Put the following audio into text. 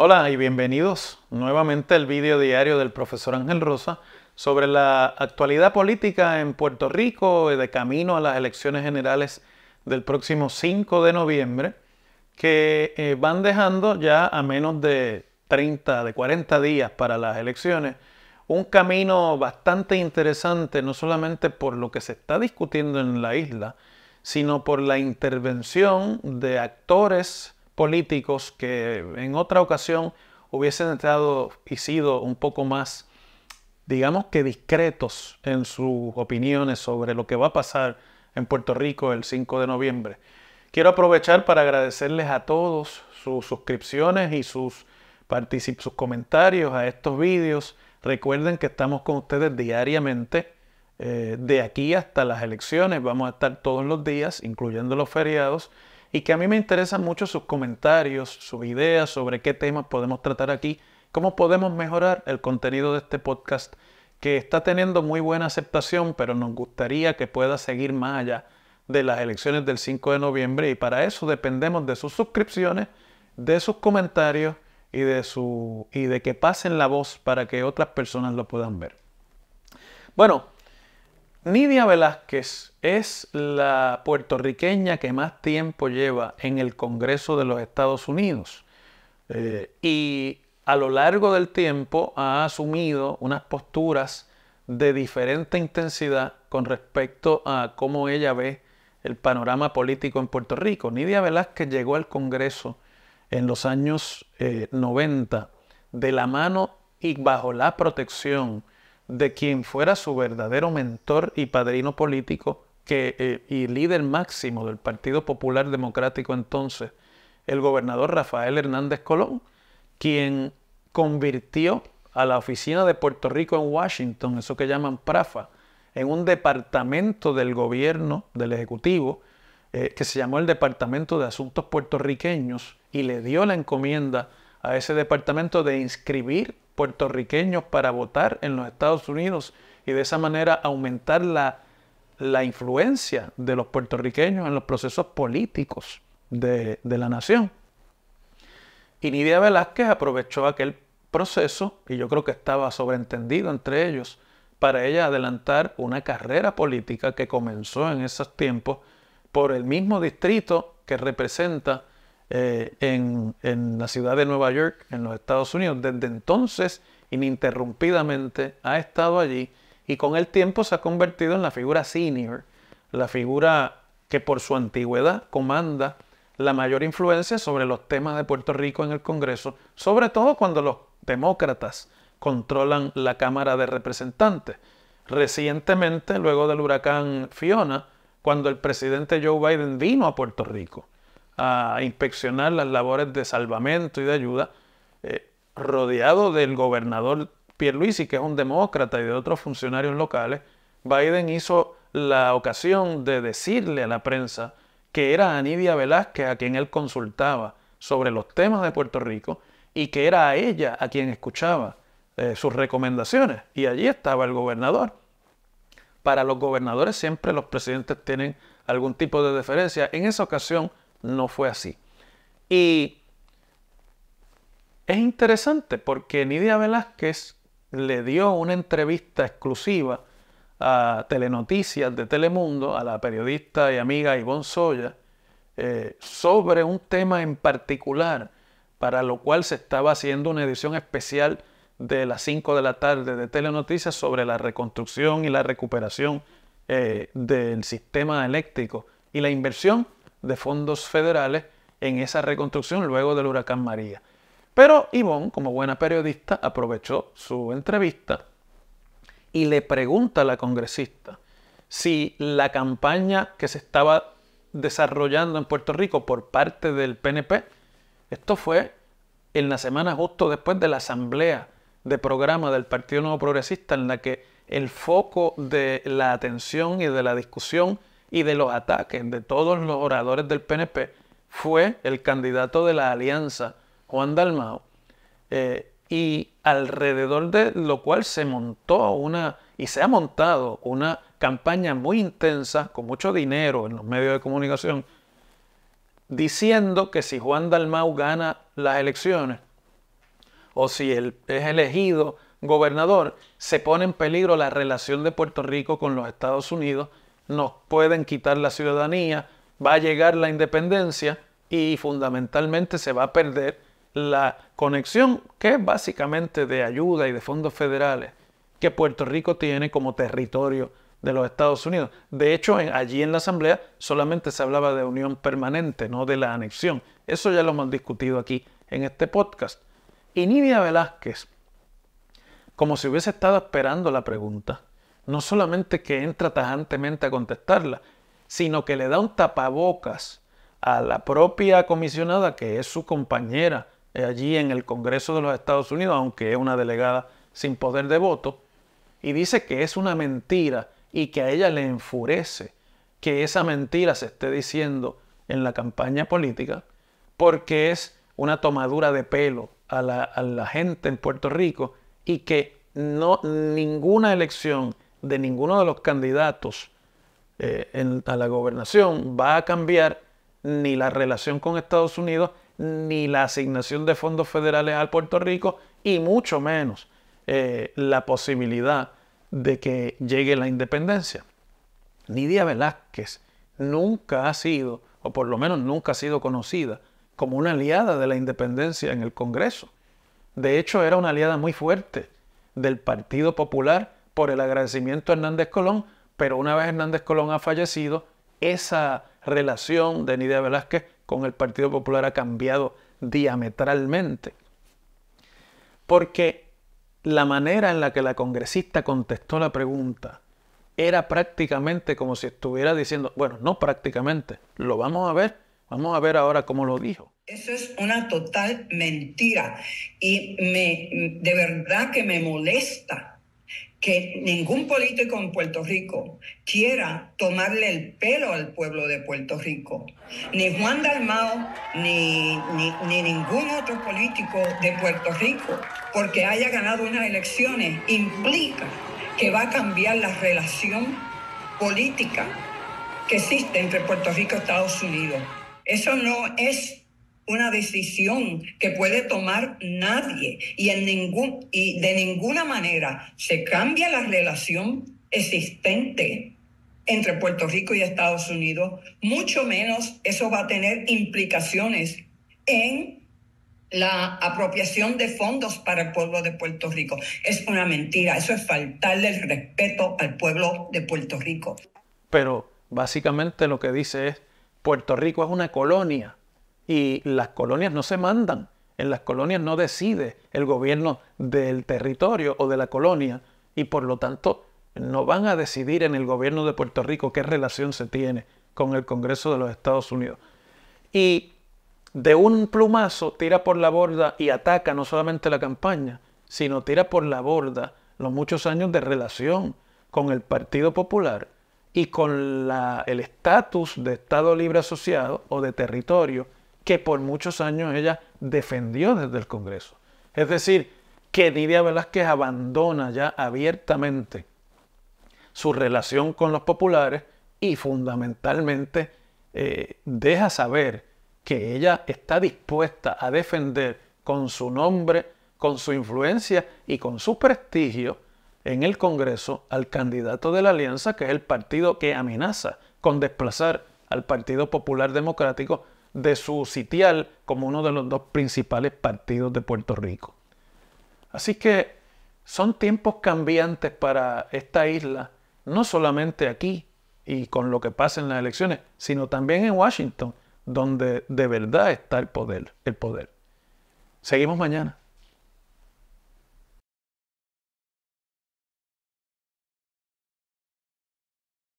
Hola y bienvenidos nuevamente al vídeo diario del profesor Ángel Rosa sobre la actualidad política en Puerto Rico de camino a las elecciones generales del próximo 5 de noviembre, que eh, van dejando ya a menos de 30, de 40 días para las elecciones, un camino bastante interesante, no solamente por lo que se está discutiendo en la isla, sino por la intervención de actores, políticos que en otra ocasión hubiesen estado y sido un poco más, digamos que discretos en sus opiniones sobre lo que va a pasar en Puerto Rico el 5 de noviembre. Quiero aprovechar para agradecerles a todos sus suscripciones y sus, sus comentarios a estos vídeos. Recuerden que estamos con ustedes diariamente. Eh, de aquí hasta las elecciones vamos a estar todos los días, incluyendo los feriados y que a mí me interesan mucho sus comentarios, sus ideas sobre qué temas podemos tratar aquí, cómo podemos mejorar el contenido de este podcast que está teniendo muy buena aceptación, pero nos gustaría que pueda seguir más allá de las elecciones del 5 de noviembre y para eso dependemos de sus suscripciones, de sus comentarios y de, su, y de que pasen la voz para que otras personas lo puedan ver. Bueno, Nidia Velázquez es la puertorriqueña que más tiempo lleva en el Congreso de los Estados Unidos eh, y a lo largo del tiempo ha asumido unas posturas de diferente intensidad con respecto a cómo ella ve el panorama político en Puerto Rico. Nidia Velázquez llegó al Congreso en los años 90 eh, de la mano y bajo la protección de quien fuera su verdadero mentor y padrino político eh, y líder máximo del Partido Popular Democrático entonces, el gobernador Rafael Hernández Colón, quien convirtió a la oficina de Puerto Rico en Washington, eso que llaman PRAFA, en un departamento del gobierno, del Ejecutivo, eh, que se llamó el Departamento de Asuntos Puertorriqueños, y le dio la encomienda a ese departamento de inscribir puertorriqueños para votar en los Estados Unidos y de esa manera aumentar la, influencia de los puertorriqueños en los procesos políticos de, de la nación. Y Nidia Velázquez aprovechó aquel proceso, y yo creo que estaba sobreentendido entre ellos, para ella adelantar una carrera política que comenzó en esos tiempos por el mismo distrito que representa eh, en, la ciudad de Nueva York, en los Estados Unidos. Desde entonces, ininterrumpidamente, ha estado allí y con el tiempo se ha convertido en la figura senior, la figura que por su antigüedad comanda la mayor influencia sobre los temas de Puerto Rico en el Congreso, sobre todo cuando los demócratas controlan la Cámara de Representantes. Recientemente, luego del huracán Fiona, cuando el presidente Joe Biden vino a Puerto Rico a inspeccionar las labores de salvamento y de ayuda, eh, rodeado del gobernador Pierluisi, que es un demócrata, y de otros funcionarios locales, Biden hizo la ocasión de decirle a la prensa que era Anidia Velázquez a quien él consultaba sobre los temas de Puerto Rico y que era a ella a quien escuchaba eh, sus recomendaciones. Y allí estaba el gobernador. Para los gobernadores siempre los presidentes tienen algún tipo de deferencia. En esa ocasión no fue así. Y es interesante porque Nidia Velázquez le dio una entrevista exclusiva a Telenoticias de Telemundo, a la periodista y amiga Ivonne Soya, eh, sobre un tema en particular, para lo cual se estaba haciendo una edición especial de las 5 de la tarde de Telenoticias sobre la reconstrucción y la recuperación eh, del sistema eléctrico y la inversión de fondos federales en esa reconstrucción luego del huracán María. Pero Ivonne, como buena periodista, aprovechó su entrevista y le pregunta a la congresista si la campaña que se estaba desarrollando en Puerto Rico por parte del PNP, esto fue en la semana justo después de la asamblea de programa del Partido Nuevo Progresista en la que el foco de la atención y de la discusión y de los ataques de todos los oradores del PNP fue el candidato de la alianza, Juan Dalmao, eh, y alrededor de lo cual se montó una, y se ha montado una campaña muy intensa, con mucho dinero en los medios de comunicación, diciendo que si Juan Dalmau gana las elecciones, o si él es elegido gobernador, se pone en peligro la relación de Puerto Rico con los Estados Unidos nos pueden quitar la ciudadanía, va a llegar la independencia y fundamentalmente se va a perder la conexión que es básicamente de ayuda y de fondos federales que Puerto Rico tiene como territorio de los Estados Unidos. De hecho, allí en la Asamblea solamente se hablaba de unión permanente, no de la anexión. Eso ya lo hemos discutido aquí en este podcast. Y Nidia Velázquez, como si hubiese estado esperando la pregunta, no solamente que entra tajantemente a contestarla, sino que le da un tapabocas a la propia comisionada, que es su compañera eh, allí en el Congreso de los Estados Unidos, aunque es una delegada sin poder de voto, y dice que es una mentira y que a ella le enfurece que esa mentira se esté diciendo en la campaña política, porque es una tomadura de pelo a la, a la gente en Puerto Rico y que no, ninguna elección de ninguno de los candidatos eh, a la gobernación va a cambiar ni la relación con Estados Unidos, ni la asignación de fondos federales al Puerto Rico, y mucho menos eh, la posibilidad de que llegue la independencia. Nidia Velázquez nunca ha sido, o por lo menos nunca ha sido conocida, como una aliada de la independencia en el Congreso. De hecho, era una aliada muy fuerte del Partido Popular por el agradecimiento a Hernández Colón, pero una vez Hernández Colón ha fallecido, esa relación de Nidia Velázquez con el Partido Popular ha cambiado diametralmente. Porque la manera en la que la congresista contestó la pregunta era prácticamente como si estuviera diciendo, bueno, no prácticamente, lo vamos a ver, vamos a ver ahora cómo lo dijo. Eso es una total mentira y me, de verdad que me molesta que ningún político en Puerto Rico quiera tomarle el pelo al pueblo de Puerto Rico. Ni Juan Dalmao, ni, ni, ningún otro político de Puerto Rico, porque haya ganado unas elecciones, implica que va a cambiar la relación política que existe entre Puerto Rico y Estados Unidos. Eso no es una decisión que puede tomar nadie y, en ningún, y de ninguna manera se cambia la relación existente entre Puerto Rico y Estados Unidos, mucho menos eso va a tener implicaciones en la apropiación de fondos para el pueblo de Puerto Rico. Es una mentira, eso es faltarle el respeto al pueblo de Puerto Rico. Pero básicamente lo que dice es, Puerto Rico es una colonia y las colonias no se mandan. En las colonias no decide el gobierno del territorio o de la colonia. Y por lo tanto, no van a decidir en el gobierno de Puerto Rico qué relación se tiene con el Congreso de los Estados Unidos. Y de un plumazo tira por la borda y ataca no solamente la campaña, sino tira por la borda los muchos años de relación con el Partido Popular y con el estatus de Estado Libre Asociado o de territorio que por muchos años ella defendió desde el Congreso. Es decir, que Nidia Velázquez abandona ya abiertamente su relación con los populares y fundamentalmente eh, deja saber que ella está dispuesta a defender con su nombre, con su influencia y con su prestigio en el Congreso al candidato de la alianza, que es el partido que amenaza con desplazar al Partido Popular Democrático de su sitial como uno de los dos principales partidos de Puerto Rico. Así que son tiempos cambiantes para esta isla, no solamente aquí y con lo que pasa en las elecciones, sino también en Washington, donde de verdad está el poder, el poder. Seguimos mañana.